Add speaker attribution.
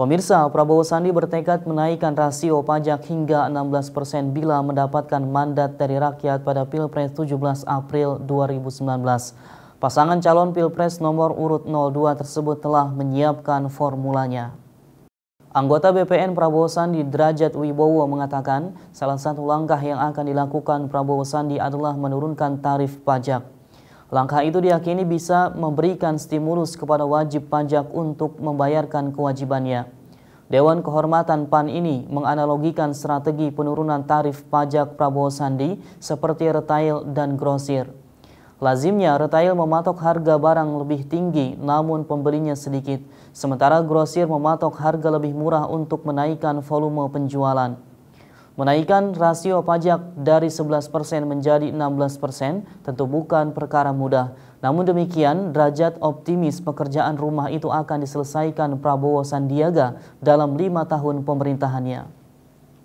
Speaker 1: Pemirsa, Prabowo Sandi bertekad menaikkan rasio pajak hingga 16% bila mendapatkan mandat dari rakyat pada Pilpres 17 April 2019. Pasangan calon Pilpres nomor urut 02 tersebut telah menyiapkan formulanya. Anggota BPN Prabowo Sandi Derajat Wibowo mengatakan, salah satu langkah yang akan dilakukan Prabowo Sandi adalah menurunkan tarif pajak. Langkah itu diakini bisa memberikan stimulus kepada wajib pajak untuk membayarkan kewajibannya. Dewan Kehormatan PAN ini menganalogikan strategi penurunan tarif pajak Prabowo Sandi seperti retail dan grosir. Lazimnya retail mematok harga barang lebih tinggi namun pembelinya sedikit, sementara grosir mematok harga lebih murah untuk menaikkan volume penjualan. Menaikkan rasio pajak dari 11% menjadi 16% tentu bukan perkara mudah. Namun demikian, derajat optimis pekerjaan rumah itu akan diselesaikan Prabowo Sandiaga dalam lima tahun pemerintahannya.